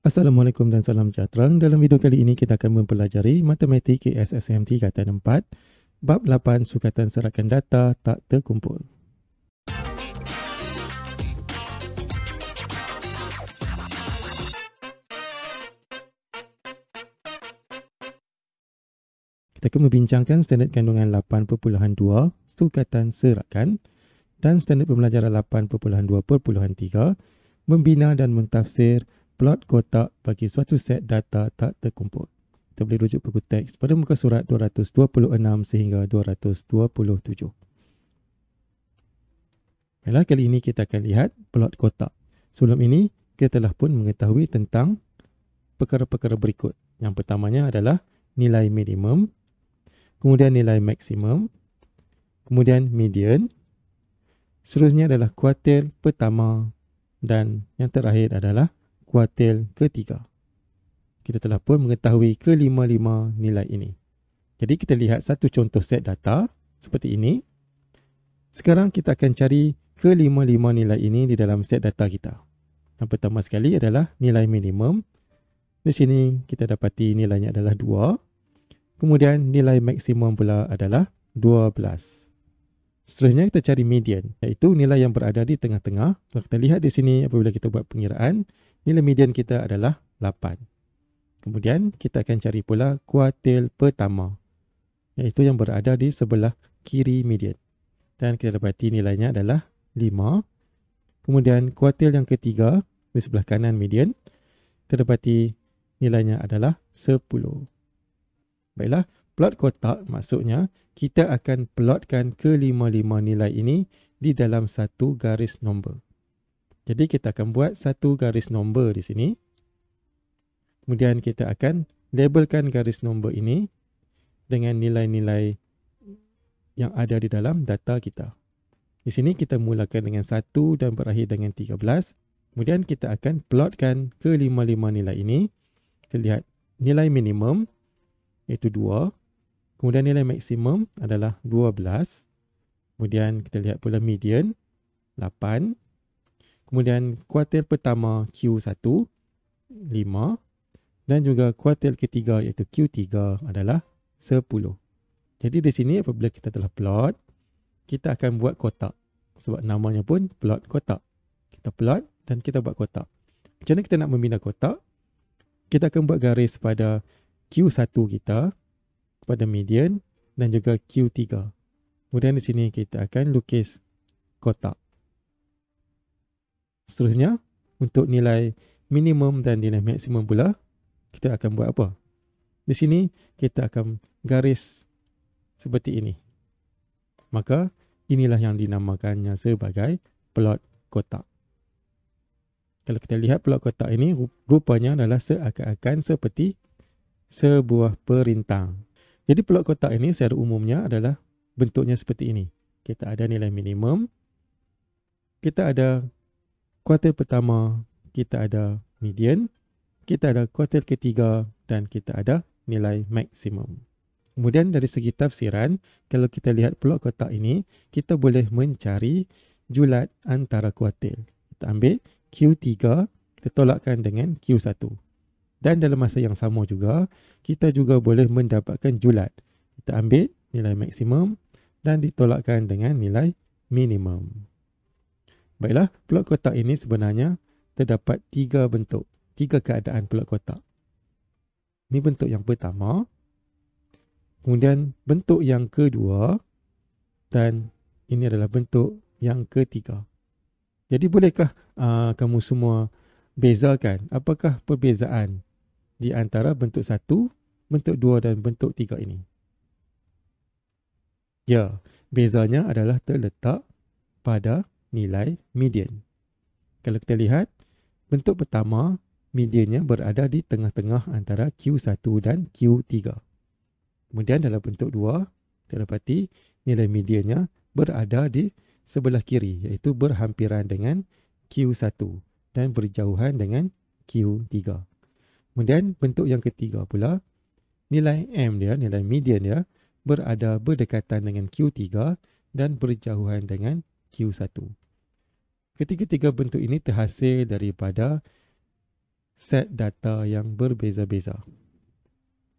Assalamualaikum dan salam sejahtera. Dalam video kali ini kita akan mempelajari matematik KSSMT kata 4 bab 8 sukatan serakan data tak terkumpul. Kita akan membincangkan standard kandungan 8.2 sukatan serakan dan standard pembelajaran 8.2.3 membina dan mentafsir plot kotak bagi suatu set data tak terkumpul. Kita boleh rujuk buku teks pada muka surat 226 sehingga 227. Baiklah, kali ini kita akan lihat plot kotak. Sebelum ini, kita telah pun mengetahui tentang perkara-perkara berikut. Yang pertamanya adalah nilai minimum, kemudian nilai maksimum, kemudian median, seterusnya adalah kuartil pertama dan yang terakhir adalah kuartil ketiga. Kita telah pun mengetahui kelima-lima nilai ini. Jadi kita lihat satu contoh set data seperti ini. Sekarang kita akan cari kelima-lima nilai ini di dalam set data kita. Yang pertama sekali adalah nilai minimum. Di sini kita dapati nilainya adalah 2. Kemudian nilai maksimum pula adalah 12. Seterusnya kita cari median iaitu nilai yang berada di tengah-tengah. Kita lihat di sini apabila kita buat pengiraan nilai median kita adalah 8. Kemudian kita akan cari pula kuartil pertama iaitu yang berada di sebelah kiri median. Dan kita dapati nilainya adalah 5. Kemudian kuartil yang ketiga di sebelah kanan median kita dapati nilainya adalah 10. Baiklah, plot kotak maksudnya kita akan plotkan kelima-lima nilai ini di dalam satu garis nombor. Jadi kita akan buat satu garis nombor di sini. Kemudian kita akan labelkan garis nombor ini dengan nilai-nilai yang ada di dalam data kita. Di sini kita mulakan dengan 1 dan berakhir dengan 13. Kemudian kita akan plotkan ke lima-lima nilai ini. Kita lihat nilai minimum iaitu 2. Kemudian nilai maksimum adalah 12. Kemudian kita lihat pula median Kemudian kuartal pertama Q1 5 dan juga kuartal ketiga iaitu Q3 adalah 10. Jadi di sini apabila kita telah plot, kita akan buat kotak. Sebab namanya pun plot kotak. Kita plot dan kita buat kotak. Macam mana kita nak membina kotak? Kita akan buat garis pada Q1 kita, pada median dan juga Q3. Kemudian di sini kita akan lukis kotak seterusnya untuk nilai minimum dan nilai maksimum pula kita akan buat apa di sini kita akan garis seperti ini maka inilah yang dinamakannya sebagai plot kotak kalau kita lihat plot kotak ini rupanya adalah seakan-akan seperti sebuah perintang jadi plot kotak ini secara umumnya adalah bentuknya seperti ini kita ada nilai minimum kita ada kuartil pertama kita ada median, kita ada kuartil ketiga dan kita ada nilai maksimum. Kemudian dari segi tafsiran, kalau kita lihat pula kotak ini, kita boleh mencari julat antara kuartil. Kita ambil Q3, kita tolakkan dengan Q1. Dan dalam masa yang sama juga, kita juga boleh mendapatkan julat. Kita ambil nilai maksimum dan ditolakkan dengan nilai minimum. Baiklah, pelat kotak ini sebenarnya terdapat tiga bentuk. Tiga keadaan pelat kotak. Ini bentuk yang pertama. Kemudian bentuk yang kedua. Dan ini adalah bentuk yang ketiga. Jadi bolehkah uh, kamu semua bezakan? Apakah perbezaan di antara bentuk satu, bentuk dua dan bentuk tiga ini? Ya, bezanya adalah terletak pada nilai median. Kalau kita lihat, bentuk pertama mediannya berada di tengah-tengah antara Q1 dan Q3. Kemudian dalam bentuk dua, kita dapati nilai mediannya berada di sebelah kiri iaitu berhampiran dengan Q1 dan berjauhan dengan Q3. Kemudian bentuk yang ketiga pula, nilai M dia, nilai median dia berada berdekatan dengan Q3 dan berjauhan dengan Q1. Ketiga-tiga bentuk ini terhasil daripada set data yang berbeza-beza.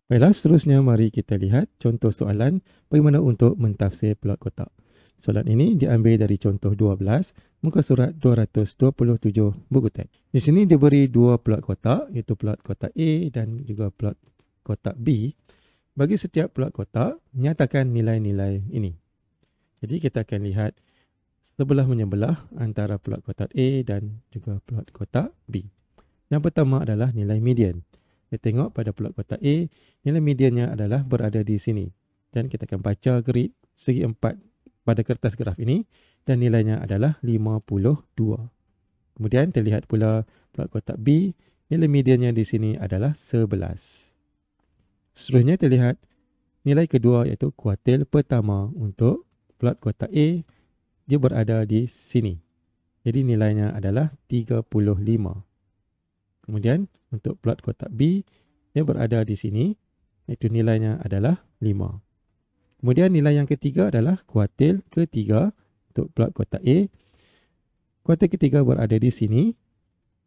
Baiklah, seterusnya mari kita lihat contoh soalan bagaimana untuk mentafsir plot kotak. Soalan ini diambil dari contoh 12, muka surat 227 buku teks. Di sini diberi dua plot kotak, iaitu plot kotak A dan juga plot kotak B. Bagi setiap plot kotak, nyatakan nilai-nilai ini. Jadi kita akan lihat sebelah menyebelah antara plot kotak A dan juga plot kotak B. Yang pertama adalah nilai median. Kita tengok pada plot kotak A, nilai mediannya adalah berada di sini. Dan kita akan baca grid segi empat pada kertas graf ini dan nilainya adalah 52. Kemudian terlihat pula plot kotak B, nilai mediannya di sini adalah 11. Seterusnya terlihat nilai kedua iaitu kuartil pertama untuk plot kotak A dia berada di sini. Jadi nilainya adalah 35. Kemudian untuk plot kotak B, dia berada di sini. Itu nilainya adalah 5. Kemudian nilai yang ketiga adalah kuartil ketiga untuk plot kotak A. Kuartil ketiga berada di sini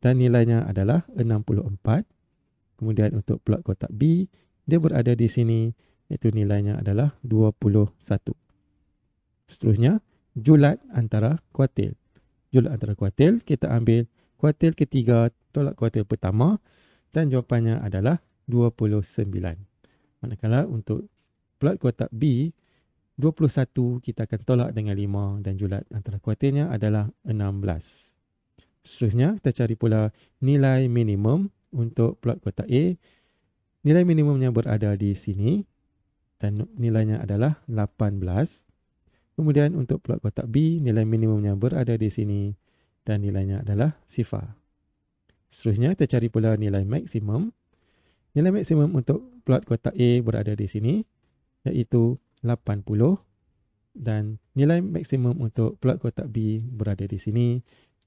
dan nilainya adalah 64. Kemudian untuk plot kotak B, dia berada di sini. Itu nilainya adalah 21. Seterusnya, julat antara kuartil. Julat antara kuartil, kita ambil kuartil ketiga tolak kuartil pertama dan jawapannya adalah 29. Manakala untuk plot kotak B, 21 kita akan tolak dengan 5 dan julat antara kuartilnya adalah 16. Seterusnya, kita cari pula nilai minimum untuk plot kotak A. Nilai minimumnya berada di sini dan nilainya adalah Kemudian untuk plot kotak B, nilai minimumnya berada di sini dan nilainya adalah sifar. Seterusnya, kita cari pula nilai maksimum. Nilai maksimum untuk plot kotak A berada di sini, iaitu 80. Dan nilai maksimum untuk plot kotak B berada di sini,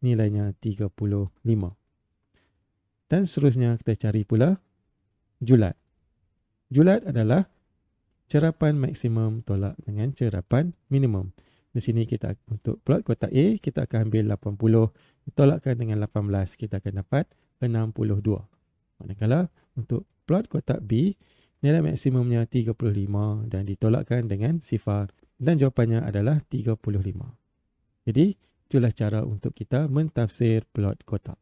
nilainya 35. Dan seterusnya, kita cari pula julat. Julat adalah cerapan maksimum tolak dengan cerapan minimum. Di sini kita untuk plot kotak A, kita akan ambil 80, ditolakkan dengan 18, kita akan dapat 62. Manakala untuk plot kotak B, nilai maksimumnya 35 dan ditolakkan dengan sifar dan jawapannya adalah 35. Jadi, itulah cara untuk kita mentafsir plot kotak.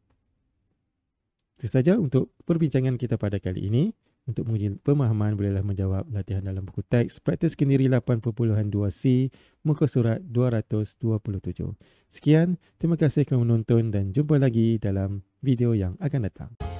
Itu saja untuk perbincangan kita pada kali ini. Untuk menguji pemahaman bolehlah menjawab latihan dalam buku teks Praktis Kendiri 8.2C muka surat 227. Sekian, terima kasih kerana menonton dan jumpa lagi dalam video yang akan datang.